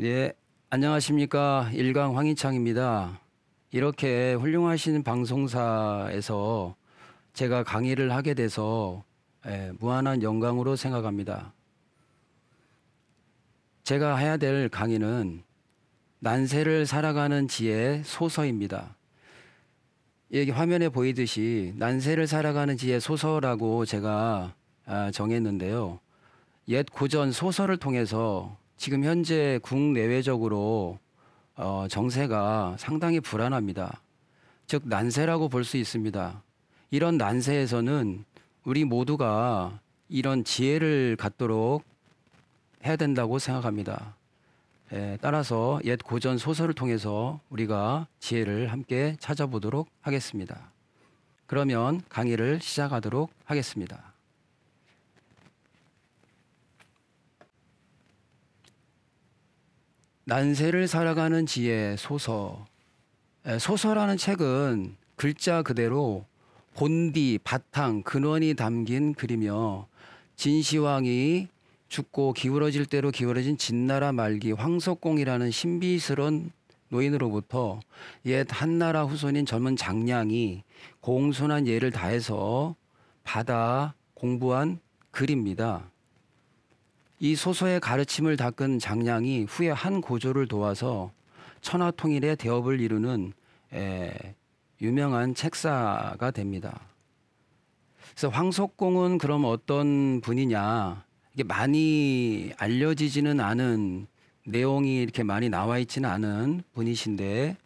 예, 안녕하십니까. 일강 황희창입니다. 이렇게 훌륭하신 방송사에서 제가 강의를 하게 돼서 예, 무한한 영광으로 생각합니다. 제가 해야 될 강의는 난세를 살아가는 지혜 소서입니다. 여기 화면에 보이듯이 난세를 살아가는 지혜 소서라고 제가 아, 정했는데요. 옛 고전 소설을 통해서 지금 현재 국내외적으로 어, 정세가 상당히 불안합니다. 즉 난세라고 볼 수 있습니다. 이런 난세에서는 우리 모두가 이런 지혜를 갖도록 해야 된다고 생각합니다. 예, 따라서 옛 고전 소설을 통해서 우리가 지혜를 함께 찾아보도록 하겠습니다. 그러면 강의를 시작하도록 하겠습니다. 난세를 살아가는 지혜 소서 예, 소서라는 책은 글자 그대로 본디, 바탕, 근원이 담긴 글이며 진시황이 죽고 기울어질 대로 기울어진 진나라 말기 황석공이라는 신비스러운 노인으로부터 옛 한나라 후손인 젊은 장량이 공손한 예를 다해서 받아 공부한 글입니다. 이소소의 가르침을 닦은 장량이 후에 한 고조를 도와서 천하통일의 대업을 이루는 에, 유명한 책사가 됩니다. 그래서 황석공은 그럼 어떤 분이냐? 이게 많이 알려지지는 않은 내용이 이렇게 많이 나와 있지는 않은 분이신데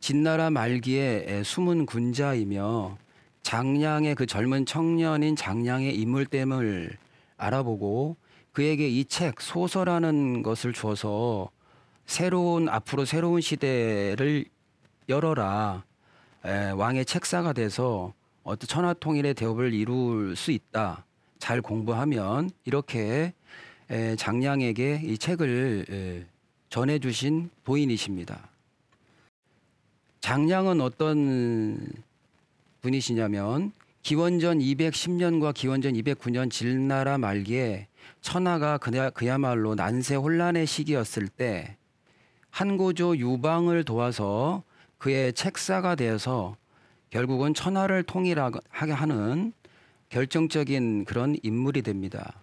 진나라 말기에 숨은 군자이며 장량의 그 젊은 청년인 장량의 인물됨을 알아보고 그에게 이 책 소설하는 것을 줘서 새로운 앞으로 새로운 시대를 열어라 에, 왕의 책사가 돼서 어떤 천하 통일의 대업을 이룰 수 있다 잘 공부하면 이렇게 에, 장량에게 이 책을 에, 전해주신 도인이십니다. 장량은 어떤 분이시냐면 기원전 210년과 기원전 209년 진나라 말기에 천하가 그야, 그야말로 난세 혼란의 시기였을 때 한고조 유방을 도와서 그의 책사가 되어서 결국은 천하를 통일하게 하는 결정적인 그런 인물이 됩니다.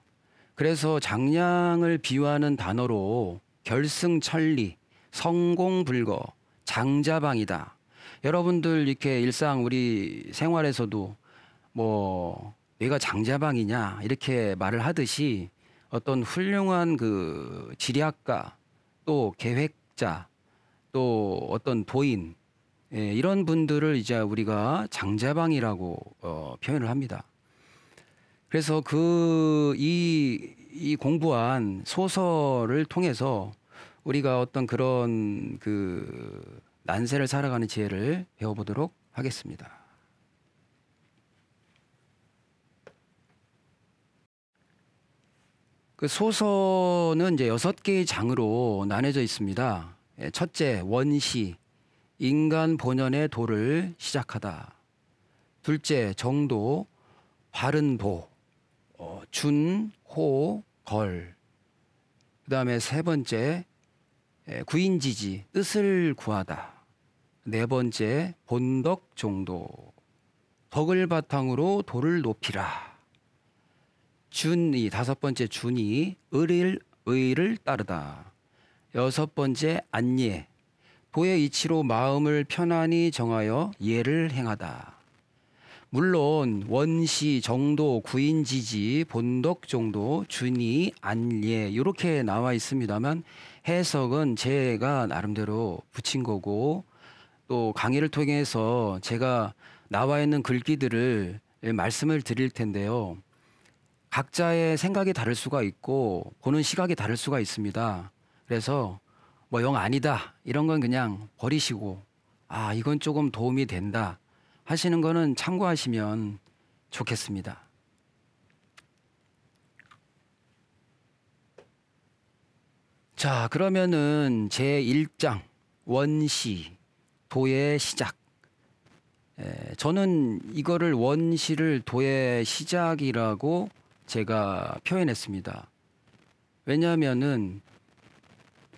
그래서 장량을 비유하는 단어로 결승천리, 성공불거, 장자방이다. 여러분들 이렇게 일상 우리 생활에서도 뭐 내가 장자방이냐 이렇게 말을 하듯이 어떤 훌륭한 그 지리학가 또 계획자 또 어떤 도인 예, 이런 분들을 이제 우리가 장자방이라고 어, 표현을 합니다. 그래서 그이 이 공부한 소설을 통해서 우리가 어떤 그런 그 난세를 살아가는 지혜를 배워보도록 하겠습니다. 그 소서는 이제 여섯 개의 장으로 나눠져 있습니다. 예, 첫째 원시 인간 본연의 도를 시작하다. 둘째 정도 바른 도 어, 준호 걸. 그 다음에 세 번째 예, 구인지지 뜻을 구하다. 네 번째 본덕 정도 덕을 바탕으로 도를 높이라. 준이 다섯 번째 준이 을일 의를 따르다. 여섯 번째 안예 도의 이치로 마음을 편안히 정하여 예를 행하다. 물론 원시 정도 구인지지 본덕 정도 준이 안예 이렇게 나와 있습니다만 해석은 제가 나름대로 붙인 거고 또 강의를 통해서 제가 나와 있는 글귀들을 말씀을 드릴 텐데요. 각자의 생각이 다를 수가 있고 보는 시각이 다를 수가 있습니다. 그래서 뭐 영 아니다 이런 건 그냥 버리시고 아 이건 조금 도움이 된다 하시는 거는 참고하시면 좋겠습니다. 자, 그러면은 제 1장 원시 도의 시작. 에, 예, 저는 이거를 원시를 도의 시작이라고 제가 표현했습니다. 왜냐하면은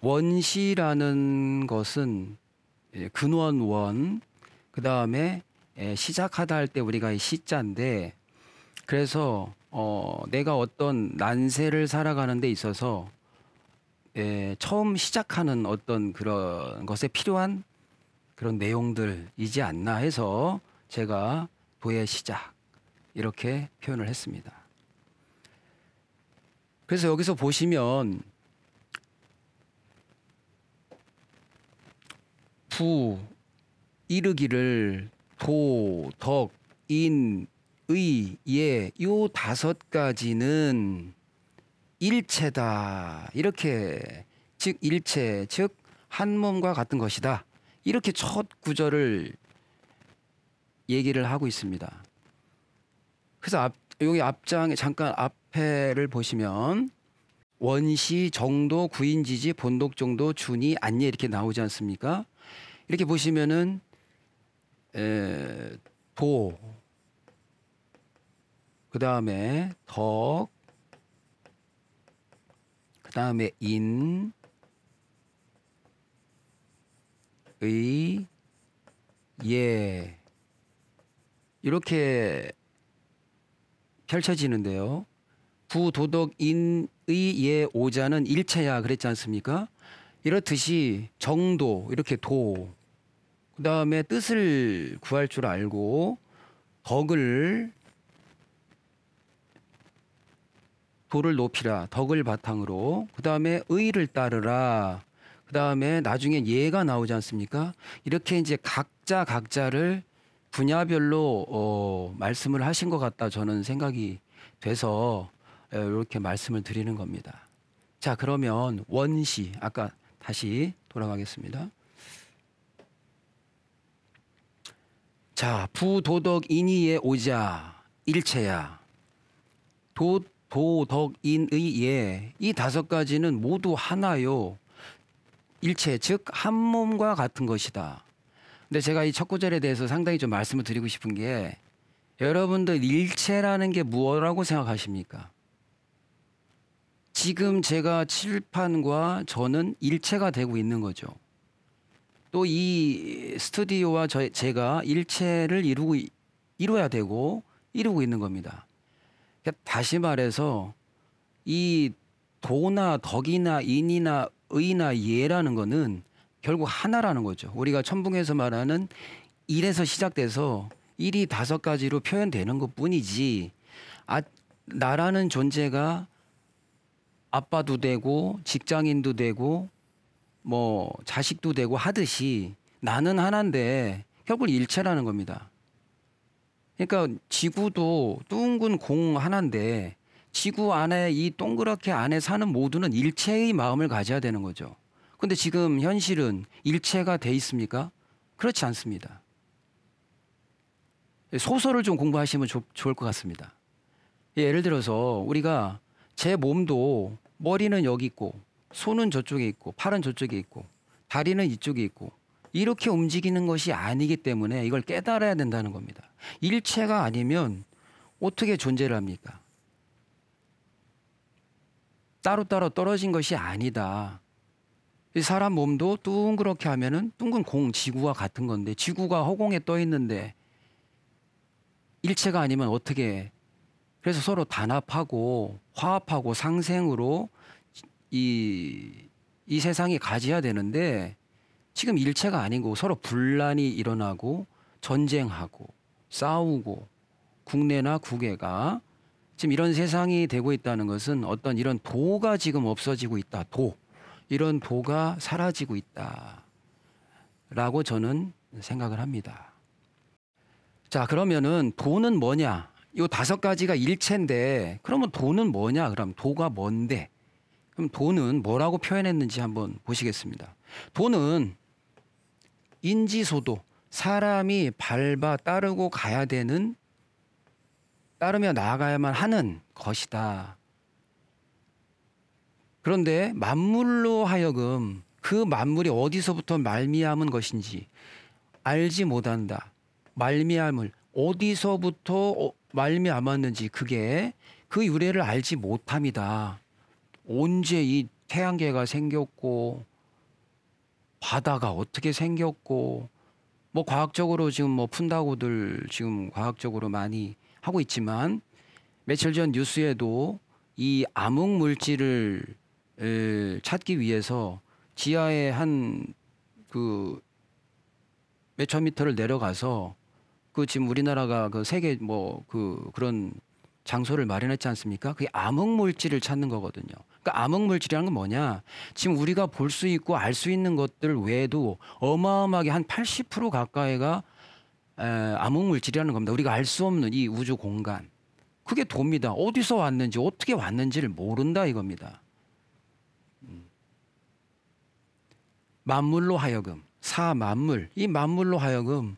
원시라는 것은 예, 근원 원, 그 다음에 예, 시작하다 할 때 우리가 시자인데 그래서 어, 내가 어떤 난세를 살아가는 데 있어서 예, 처음 시작하는 어떤 그런 것에 필요한 그런 내용들이지 않나 해서 제가 도의 시작 이렇게 표현을 했습니다. 그래서 여기서 보시면 부 이르기를 도, 덕, 인, 의, 예, 요 다섯 가지는 일체다. 이렇게 즉 일체 즉 한 몸과 같은 것이다. 이렇게 첫 구절을 얘기를 하고 있습니다. 그래서 앞 여기 앞장에 잠깐 앞에를 보시면 원시 정도 구인 지지 본독 정도 준이 안예 이렇게 나오지 않습니까? 이렇게 보시면은 에, 도 그다음에 덕 그다음에 인 의, 예. 이렇게 펼쳐지는데요. 부도덕인의 예오자는 일체야 그랬지 않습니까? 이렇듯이 정도 이렇게 도 그다음에 뜻을 구할 줄 알고 덕을 도를 높이라 덕을 바탕으로 그다음에 의를 따르라 그다음에 나중에 예가 나오지 않습니까? 이렇게 이제 각자 각자를 분야별로 어, 말씀을 하신 것 같다 저는 생각이 돼서 예, 이렇게 말씀을 드리는 겁니다. 자 그러면 원시 아까 다시 돌아가겠습니다. 자 부도덕인이에 오자 일체야 도 도덕인의 예이 다섯 가지는 모두 하나요 일체 즉 한 몸과 같은 것이다. 근데 제가 이 첫 구절에 대해서 상당히 좀 말씀을 드리고 싶은 게 여러분들 일체라는 게 무엇이라고 생각하십니까? 지금 제가 칠판과 저는 일체가 되고 있는 거죠. 또 이 스튜디오와 저, 제가 일체를 이루고 이루어야 되고 이루고 있는 겁니다. 그러니까 다시 말해서 이 도나 덕이나 인이나 의나 예라는 거는 결국 하나라는 거죠. 우리가 천붕에서 말하는 일에서 시작돼서 일이 다섯 가지로 표현되는 것 뿐이지 아, 나라는 존재가 아빠도 되고 직장인도 되고 뭐 자식도 되고 하듯이 나는 하나인데 결국 일체라는 겁니다. 그러니까 지구도 둥근 공 하나인데 지구 안에 이 동그랗게 안에 사는 모두는 일체의 마음을 가져야 되는 거죠. 근데 지금 현실은 일체가 돼 있습니까? 그렇지 않습니다. 소설을 좀 공부하시면 조, 좋을 것 같습니다. 예를 들어서 우리가 제 몸도 머리는 여기 있고 손은 저쪽에 있고 팔은 저쪽에 있고 다리는 이쪽에 있고 이렇게 움직이는 것이 아니기 때문에 이걸 깨달아야 된다는 겁니다. 일체가 아니면 어떻게 존재를 합니까? 따로따로 떨어진 것이 아니다. 이 사람 몸도 둥그렇게 하면은 둥근 공 지구와 같은 건데 지구가 허공에 떠 있는데 일체가 아니면 어떻게 그래서 서로 단합하고 화합하고 상생으로 이, 이 세상이 가져야 되는데 지금 일체가 아니고 서로 분란이 일어나고 전쟁하고 싸우고 국내나 국외가 지금 이런 세상이 되고 있다는 것은 어떤 이런 도가 지금 없어지고 있다. 도. 이런 도가 사라지고 있다라고 저는 생각을 합니다. 자, 그러면은 도는 뭐냐? 이 다섯 가지가 일체인데 그러면 도는 뭐냐? 그럼 도가 뭔데? 그럼 도는 뭐라고 표현했는지 한번 보시겠습니다. 도는 인지소도 사람이 밟아 따르고 가야 되는 따르며 나아가야만 하는 것이다. 그런데 만물로 하여금 그 만물이 어디서부터 말미암은 것인지 알지 못한다. 말미암을 어디서부터 어, 말미암았는지 그게 그 유래를 알지 못합니다 언제 이 태양계가 생겼고 바다가 어떻게 생겼고 뭐 과학적으로 지금 뭐 푼다고들 지금 과학적으로 많이 하고 있지만 며칠 전 뉴스에도 이 암흑 물질을 찾기 위해서 지하에 한 그 몇천 미터를 내려가서 그 지금 우리나라가 그 세계 뭐 그 그런 장소를 마련했지 않습니까? 그게 암흑 물질을 찾는 거거든요. 그러니까 암흑 물질이라는 건 뭐냐? 지금 우리가 볼 수 있고 알 수 있는 것들 외에도 어마어마하게 한 80% 가까이가 에, 암흑 물질이라는 겁니다. 우리가 알 수 없는 이 우주 공간. 그게 돕니다. 어디서 왔는지 어떻게 왔는지를 모른다 이겁니다. 만물로 하여금 사 만물 이 만물로 하여금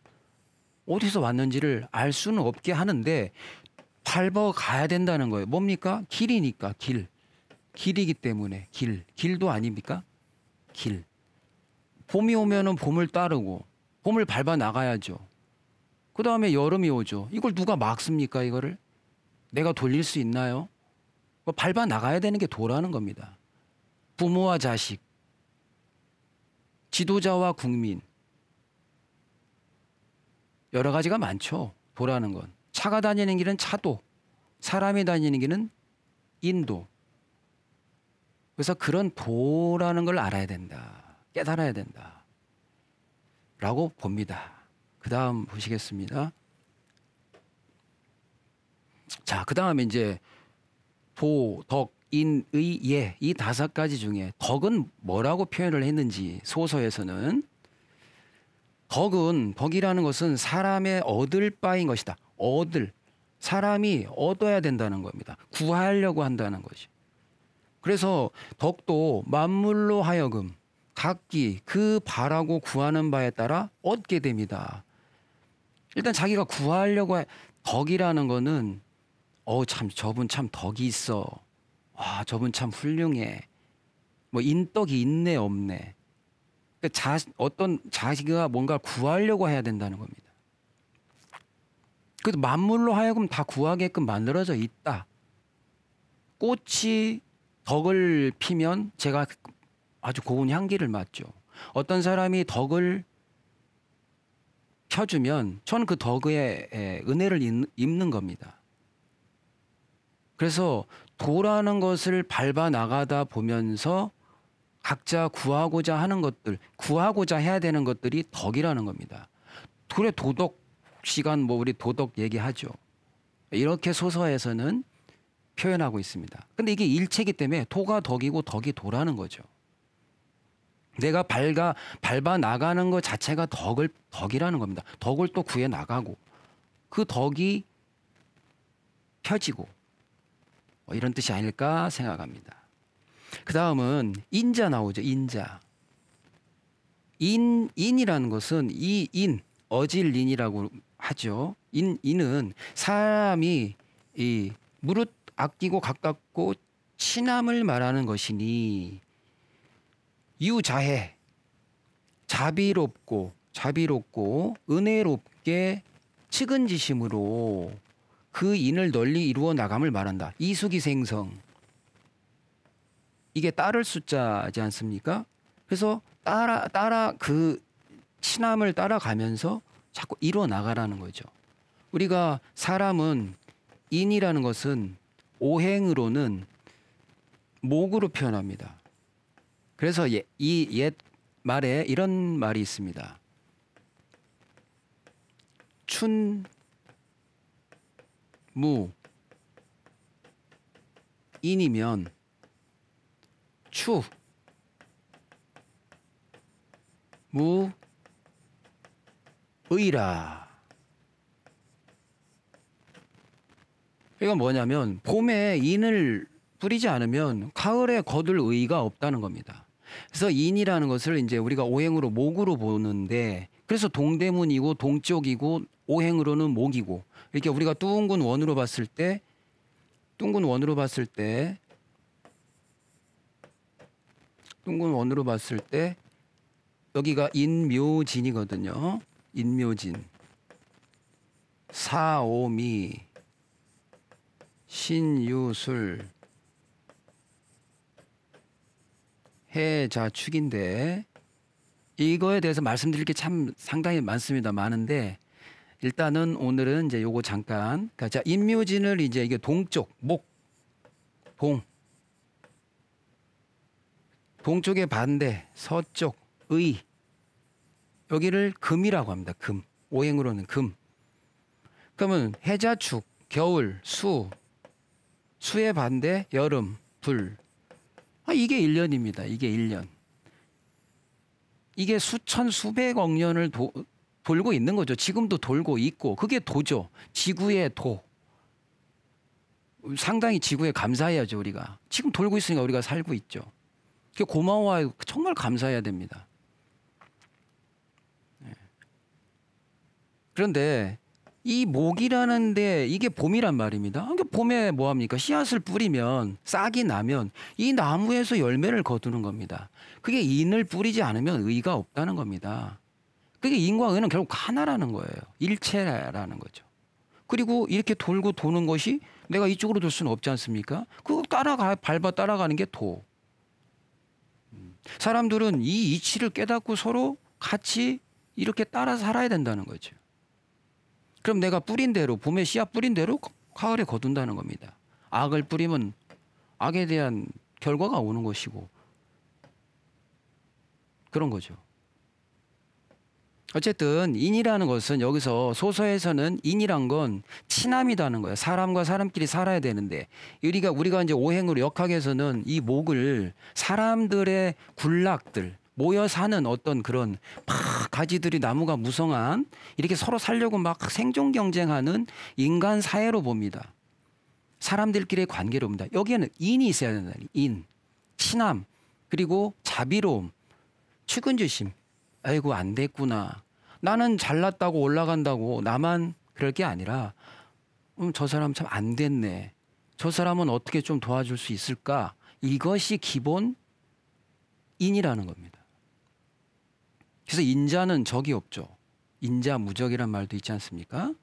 어디서 왔는지를 알 수는 없게 하는데 밟아 가야 된다는 거예요. 뭡니까? 길이니까 길. 길이기 때문에 길. 길도 아닙니까? 길. 봄이 오면은 봄을 따르고 봄을 밟아 나가야죠. 그 다음에 여름이 오죠. 이걸 누가 막습니까? 이거를 내가 돌릴 수 있나요? 뭐 밟아 나가야 되는 게 도라는 겁니다. 부모와 자식, 지도자와 국민 여러 가지가 많죠. 보라는 건 차가 다니는 길은 차도 사람이 다니는 길은 인도. 그래서 그런 도라는 걸 알아야 된다. 깨달아야 된다. 라고 봅니다. 그 다음 보시겠습니다. 자, 그 다음에 이제 보, 덕, 인의 예 이 다섯 가지 중에 덕은 뭐라고 표현을 했는지 소서에서는 덕은 덕이라는 것은 사람의 얻을 바인 것이다. 얻을 사람이 얻어야 된다는 겁니다. 구하려고 한다는 거지. 그래서 덕도 만물로 하여금 각기 그 바라고 구하는 바에 따라 얻게 됩니다. 일단 자기가 구하려고 해, 덕이라는 거는 어우 참 저분 참 덕이 있어. 아 저분 참 훌륭해. 뭐 인덕이 있네 없네. 그러니까 자, 어떤 자기가 뭔가 구하려고 해야 된다는 겁니다. 그래도 만물로 하여금 다 구하게끔 만들어져 있다. 꽃이 덕을 피면 제가 아주 고운 향기를 맡죠. 어떤 사람이 덕을 펴주면 저는 그 덕에 은혜를 입는 겁니다. 그래서 도라는 것을 밟아 나가다 보면서 각자 구하고자 하는 것들, 구하고자 해야 되는 것들이 덕이라는 겁니다. 그래 도덕 시간 뭐 우리 도덕 얘기하죠. 이렇게 소서에서는 표현하고 있습니다. 근데 이게 일체기 때문에 도가 덕이고 덕이 도라는 거죠. 내가 밟아, 밟아 나가는 것 자체가 덕을 덕이라는 겁니다. 덕을 또 구해 나가고 그 덕이 펴지고 어, 이런 뜻이 아닐까 생각합니다. 그 다음은 인자 나오죠. 인자. 인 인이라는 것은 이 인 어질린이라고 하죠. 인 인은 사람이 이 무릇 아끼고 가깝고 친함을 말하는 것이니 유자해 자비롭고 자비롭고 은혜롭게 측은지심으로 그 인을 널리 이루어 나감을 말한다. 이수기생성. 이게 따를 숫자지 않습니까? 그래서 따라 따라 그 친함을 따라가면서 자꾸 이루어 나가라는 거죠. 우리가 사람은 인이라는 것은 오행으로는 목으로 표현합니다. 그래서 예, 이옛 말에 이런 말이 있습니다. 춘무 인이면 추 무의라 이건 뭐냐면 봄에 인을 뿌리지 않으면 가을에 거둘 의가 없다는 겁니다. 그래서 인이라는 것을 이제 우리가 오행으로 목으로 보는데 그래서 동대문이고 동쪽이고 오행으로는 목이고 이렇게 우리가 뚱근 원으로 봤을 때 뚱근 원으로 봤을 때 뚱근 원으로 봤을 때 여기가 인묘진이거든요. 인묘진 사오미 신유술 해자축인데 이거에 대해서 말씀드릴 게 참 상당히 많습니다. 많은데 일단은 오늘은 이제 요거 잠깐. 자, 인묘진을 이제 이게 동쪽, 목, 봉. 동쪽의 반대, 서쪽, 의. 여기를 금이라고 합니다. 금. 오행으로는 금. 그러면 해자축, 겨울, 수. 수의 반대, 여름, 불. 아, 이게 1년입니다. 이게 1년. 이게 수천 수백억 년을 도, 돌고 있는 거죠. 지금도 돌고 있고 그게 도죠. 지구의 도. 상당히 지구에 감사해야죠 우리가. 지금 돌고 있으니까 우리가 살고 있죠. 그 고마워요. 정말 감사해야 됩니다. 네. 그런데 이 목이라는데 이게 봄이란 말입니다. 봄에 뭐 합니까? 씨앗을 뿌리면 싹이 나면 이 나무에서 열매를 거두는 겁니다. 그게 인을 뿌리지 않으면 의가 없다는 겁니다. 그게 인과 의는 결국 하나라는 거예요. 일체라는 거죠. 그리고 이렇게 돌고 도는 것이 내가 이쪽으로 돌 수는 없지 않습니까? 그거 따라가 밟아 따라가는 게 도. 음. 사람들은 이 이치를 깨닫고 서로 같이 이렇게 따라 살아야 된다는 거죠. 그럼 내가 뿌린 대로 봄에 씨앗 뿌린 대로 가을에 거둔다는 겁니다. 악을 뿌리면 악에 대한 결과가 오는 것이고 그런 거죠. 어쨌든 인이라는 것은 여기서 소서에서는 인이란 건 친함이라는 거예요. 사람과 사람끼리 살아야 되는데 우리가 우리가 이제 오행으로 역학에서는 이 목을 사람들의 군락들 모여 사는 어떤 그런 막 가지들이 나무가 무성한 이렇게 서로 살려고 막 생존 경쟁하는 인간 사회로 봅니다. 사람들끼리의 관계로 봅니다. 여기에는 인이 있어야 된다. 인, 친함, 그리고 자비로움, 측은지심. 아이고 안 됐구나. 나는 잘났다고 올라간다고 나만 그럴 게 아니라 음, 저 사람 참 안 됐네. 저 사람은 어떻게 좀 도와줄 수 있을까? 이것이 기본 인이라는 겁니다. 그래서 인자는 적이 없죠. 인자 무적이란 말도 있지 않습니까?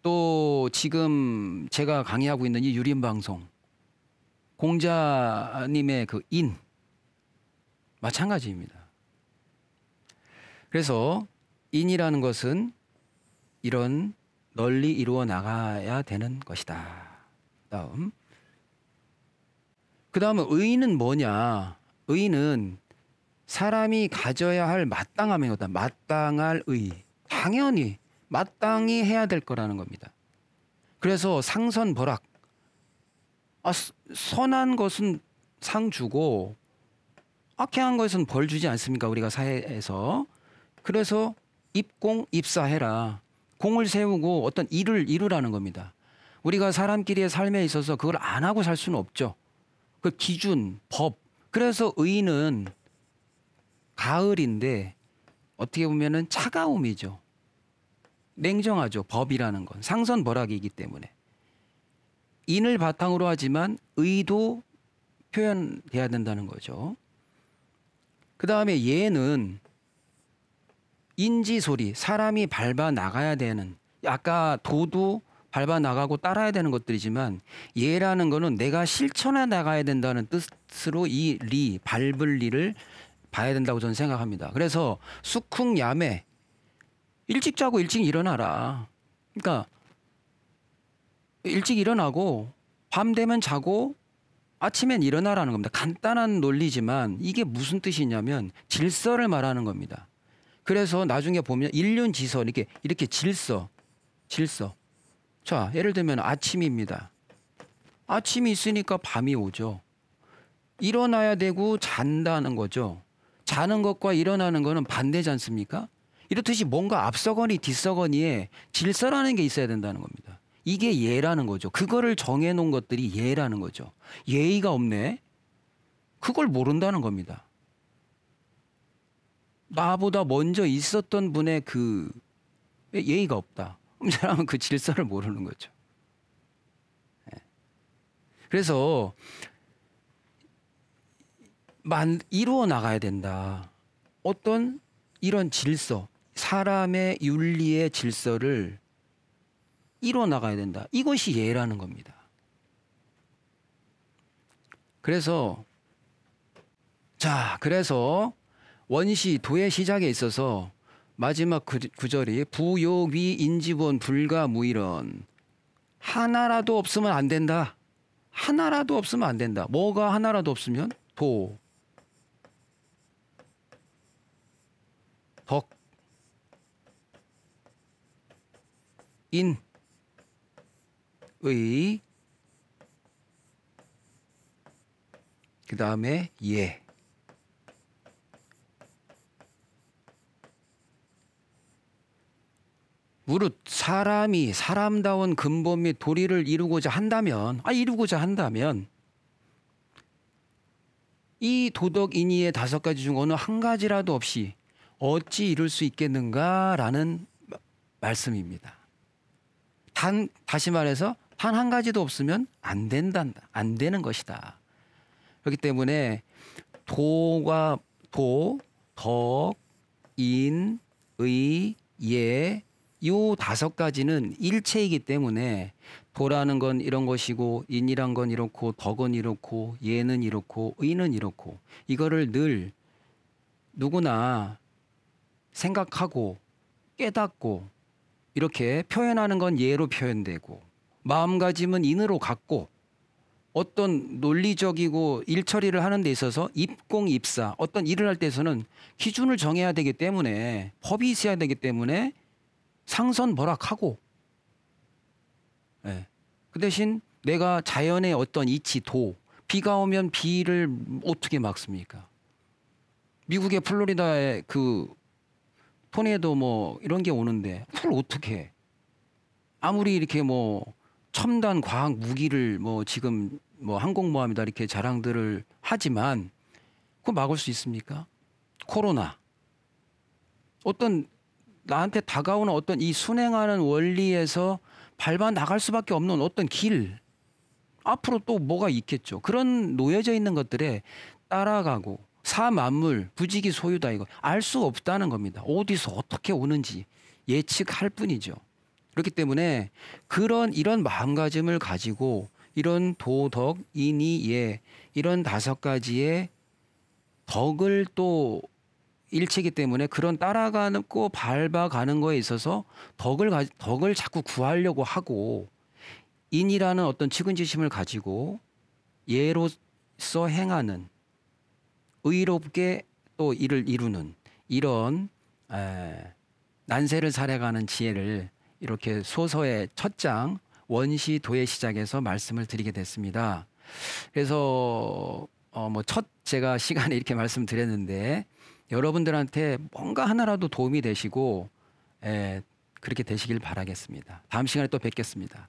또 지금 제가 강의하고 있는 이 유림 방송 공자님의 그 인 마찬가지입니다. 그래서 인이라는 것은 이런 널리 이루어 나가야 되는 것이다. 다음. 그 다음에 의인은 뭐냐? 의인은 사람이 가져야 할 마땅함이 거다. 마땅할 의. 당연히 마땅히 해야 될 거라는 겁니다. 그래서 상선벌악. 아, 선한 것은 상 주고 악행한 것은 벌 주지 않습니까? 우리가 사회에서. 그래서 입공 입사해라. 공을 세우고 어떤 일을 이루라는 겁니다. 우리가 사람끼리의 삶에 있어서 그걸 안 하고 살 수는 없죠. 그 기준, 법. 그래서 의는 가을인데 어떻게 보면은 차가움이죠. 냉정하죠. 법이라는 건 상선 버락이기 때문에 인을 바탕으로 하지만 의도 표현돼야 된다는 거죠. 그 다음에 예는 인지 소리, 사람이 밟아 나가야 되는 아까 도도 밟아 나가고 따라야 되는 것들이지만 예라는 거는 내가 실천해 나가야 된다는 뜻으로 이 리, 밟을 리를 봐야 된다고 저는 생각합니다. 그래서 수쿵야매 일찍 자고 일찍 일어나라. 그러니까 일찍 일어나고 밤 되면 자고 아침엔 일어나라는 겁니다. 간단한 논리지만 이게 무슨 뜻이냐면 질서를 말하는 겁니다. 그래서 나중에 보면 일륜 지서 이렇게 이렇게 질서 질서. 자, 예를 들면 아침입니다. 아침이 있으니까 밤이 오죠. 일어나야 되고 잔다는 거죠. 자는 것과 일어나는 거는 반대지 않습니까? 이렇듯이 뭔가 앞서거니 뒤서거니에 질서라는 게 있어야 된다는 겁니다. 이게 예라는 거죠. 그거를 정해놓은 것들이 예라는 거죠. 예의가 없네? 그걸 모른다는 겁니다. 나보다 먼저 있었던 분의 그 예의가 없다. 그럼 사람은 그 질서를 모르는 거죠. 예. 그래서 만 이루어 나가야 된다. 어떤 이런 질서, 사람의 윤리의 질서를 이루어 나가야 된다. 이것이 예라는 겁니다. 그래서 자, 그래서 원시 도의 시작에 있어서 마지막 구, 구절이 부요위 인지본 불가 무일은 하나라도 없으면 안 된다. 하나라도 없으면 안 된다. 뭐가 하나라도 없으면 도 인의 그 다음에 예 무릇 사람이 사람다운 근본 및 도리를 이루고자 한다면 아 이루고자 한다면 이 도덕 인의의 다섯 가지 중 어느 한 가지라도 없이 어찌 이룰 수 있겠는가라는 말씀입니다. 단 다시 말해서 단한 가지도 없으면 안 된다. 단안 되는 것이다. 그렇기 때문에 도가 도, 덕, 인, 의, 예, 요 다섯 가지는 일체이기 때문에 도라는 건 이런 것이고 인이란 건 이렇고 덕은 이렇고 예는 이렇고 의는 이렇고 이거를 늘 누구나 생각하고 깨닫고 이렇게 표현하는 건 예로 표현되고 마음가짐은 인으로 갖고 어떤 논리적이고 일처리를 하는 데 있어서 입공입사 어떤 일을 할 때에서는 기준을 정해야 되기 때문에 법이 있어야 되기 때문에 상선벌악하고 네. 예. 그 대신 내가 자연의 어떤 이치 도 비가 오면 비를 어떻게 막습니까? 미국의 플로리다의 그 폰에도뭐 이런 게 오는데 그걸 어떻게 해? 아무리 이렇게 뭐 첨단 과학 무기를 뭐 지금 뭐 항공모함이다 이렇게 자랑들을 하지만 그거 막을 수 있습니까? 코로나 어떤 나한테 다가오는 어떤 이 순행하는 원리에서 밟아 나갈 수밖에 없는 어떤 길 앞으로 또 뭐가 있겠죠. 그런 놓여져 있는 것들에 따라가고 사만물 부직이 소유다 이거 알 수 없다는 겁니다. 어디서 어떻게 오는지 예측할 뿐이죠. 그렇기 때문에 그런 이런 마음가짐을 가지고 이런 도덕 인이 예 이런 다섯 가지의 덕을 또 일체기 때문에 그런 따라가고 밟아가는 거에 있어서 덕을 가, 덕을 자꾸 구하려고 하고 인이라는 어떤 측은지심을 가지고 예로서 행하는 의롭게 또 일을 이루는 이런 에, 난세를 살아가는 지혜를 이렇게 소서의 첫 장 원시 도의 시작에서 말씀을 드리게 됐습니다. 그래서 어, 뭐첫 제가 시간에 이렇게 말씀드렸는데 여러분들한테 뭔가 하나라도 도움이 되시고 에, 그렇게 되시길 바라겠습니다. 다음 시간에 또 뵙겠습니다.